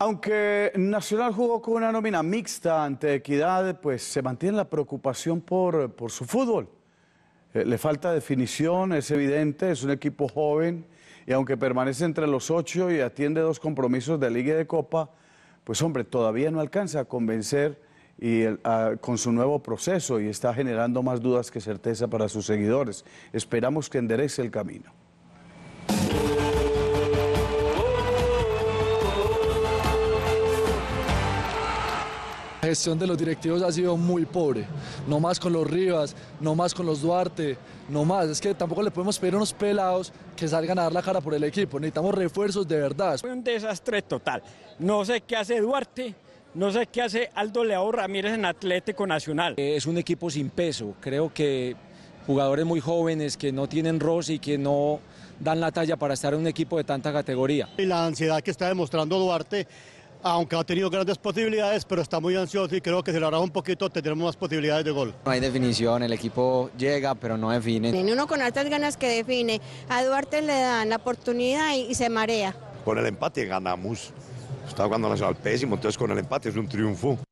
Aunque Nacional jugó con una nómina mixta ante Equidad, pues se mantiene la preocupación por, su fútbol. Eh, le falta definición, es evidente, es un equipo joven y aunque permanece entre los ocho y atiende dos compromisos de Liga y de Copa, pues hombre, todavía no alcanza a convencer y con su nuevo proceso y está generando más dudas que certeza para sus seguidores. Esperamos que enderece el camino. La gestión de los directivos ha sido muy pobre, no más con los Rivas, no más con los Duarte, no más. Es que tampoco le podemos pedir unos pelados que salgan a dar la cara por el equipo, necesitamos refuerzos de verdad. Fue un desastre total, no sé qué hace Duarte, no sé qué hace Aldo Leao Ramírez en Atlético Nacional. Eh, es un equipo sin peso, creo que jugadores muy jóvenes que no tienen rosy, y que no dan la talla para estar en un equipo de tanta categoría. Y la ansiedad que está demostrando Duarte aunque ha tenido grandes posibilidades, pero está muy ansioso y creo que si lo hará un poquito tendremos más posibilidades de gol. No hay definición, el equipo llega pero no define. Tiene uno con altas ganas que define, a Duarte le dan la oportunidad y, se marea. Con el empate ganamos, está jugando Nacional pésimo, entonces con el empate es un triunfo.